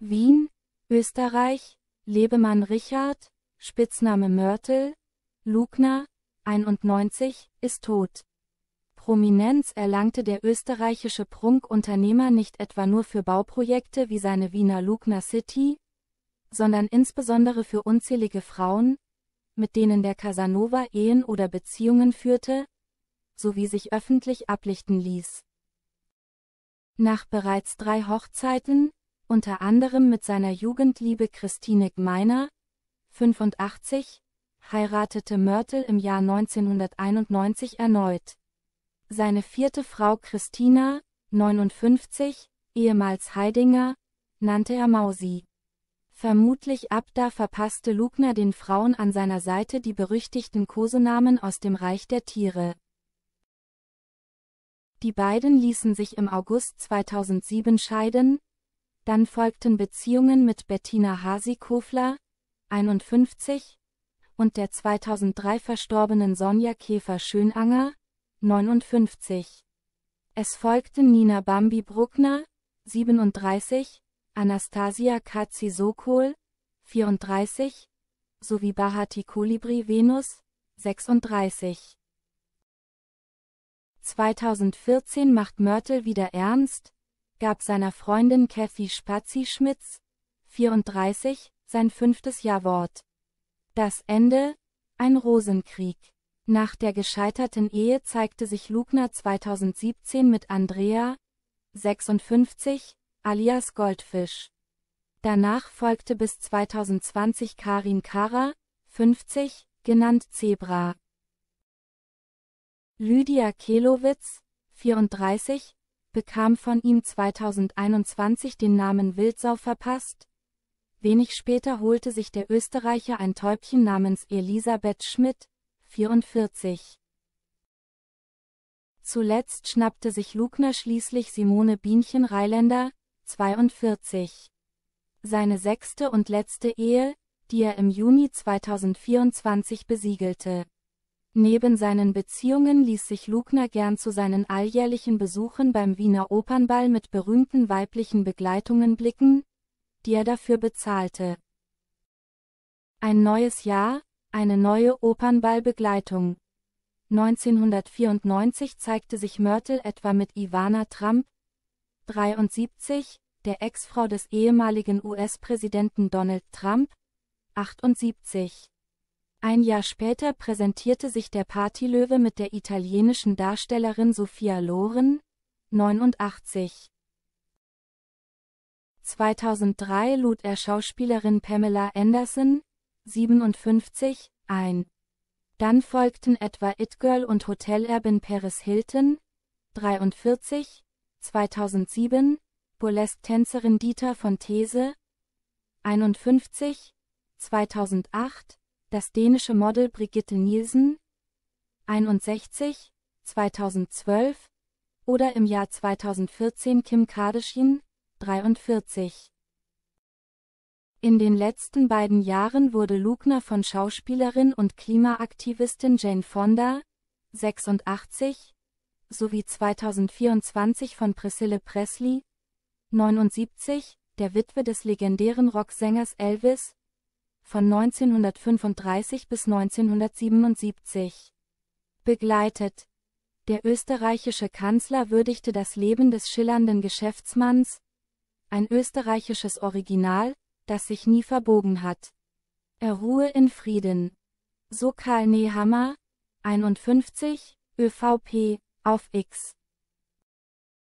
Wien, Österreich, Lebemann Richard, Spitzname Mörtel, Lugner, 91, ist tot. Prominenz erlangte der österreichische Prunkunternehmer nicht etwa nur für Bauprojekte wie seine Wiener Lugner City, sondern insbesondere für unzählige Frauen, mit denen der Casanova Ehen oder Beziehungen führte, sowie sich öffentlich ablichten ließ. Nach bereits drei Hochzeiten, unter anderem mit seiner Jugendliebe Christine Gmeiner, 85, heiratete Mörtel im Jahr 1991 erneut. Seine vierte Frau Christina, 59, ehemals Heidinger, nannte er Mausi. Vermutlich ab da verpasste Lugner den Frauen an seiner Seite die berüchtigten Kosenamen aus dem Reich der Tiere. Die beiden ließen sich im August 2007 scheiden, dann folgten Beziehungen mit Bettina Hasikofler, 51, und der 2003 verstorbenen Sonja Käfer-Schönanger, 59. Es folgten Nina Bambi-Bruckner, 37, Anastasia Katzi-Sokol, 34, sowie Bahati Kolibri Venus, 36. 2014 macht Mörtel wieder ernst, gab seiner Freundin Kathy Spatzi-Schmitz, 34, sein fünftes Jawort. Das Ende? Ein Rosenkrieg. Nach der gescheiterten Ehe zeigte sich Lugner 2017 mit Andrea, 56, alias Goldfisch. Danach folgte bis 2020 Karin Kara, 50, genannt Zebra. Lydia Kelowitz, 34, bekam von ihm 2021 den Namen Wildsau verpasst. Wenig später holte sich der Österreicher ein Täubchen namens Elisabeth Schmidt, 44. Zuletzt schnappte sich Lugner schließlich Simone Bienchen Reiländer, 42. Seine sechste und letzte Ehe, die er im Juni 2024 besiegelte. Neben seinen Beziehungen ließ sich Lugner gern zu seinen alljährlichen Besuchen beim Wiener Opernball mit berühmten weiblichen Begleitungen blicken, die er dafür bezahlte. Ein neues Jahr, eine neue Opernballbegleitung. 1994 zeigte sich Mörtel etwa mit Ivana Trump, 73, der Ex-Frau des ehemaligen US-Präsidenten Donald Trump, 78. Ein Jahr später präsentierte sich der Partylöwe mit der italienischen Darstellerin Sophia Loren, 89. 2003 lud er Schauspielerin Pamela Anderson, 57, ein. Dann folgten etwa It Girl und Hotelerbin Paris Hilton, 43, 2007, Burlesque-Tänzerin Dieter von These, 51, 2008, das dänische Model Brigitte Nielsen, 61, 2012, oder im Jahr 2014 Kim Kardashian, 43. In den letzten beiden Jahren wurde Lugner von Schauspielerin und Klimaaktivistin Jane Fonda, 86, sowie 2024 von Priscilla Presley, 79, der Witwe des legendären Rocksängers Elvis, von 1935 bis 1977. Begleitet. Der österreichische Kanzler würdigte das Leben des schillernden Geschäftsmanns, ein österreichisches Original, das sich nie verbogen hat. Er ruhe in Frieden. So Karl Nehammer, 51, ÖVP, auf X.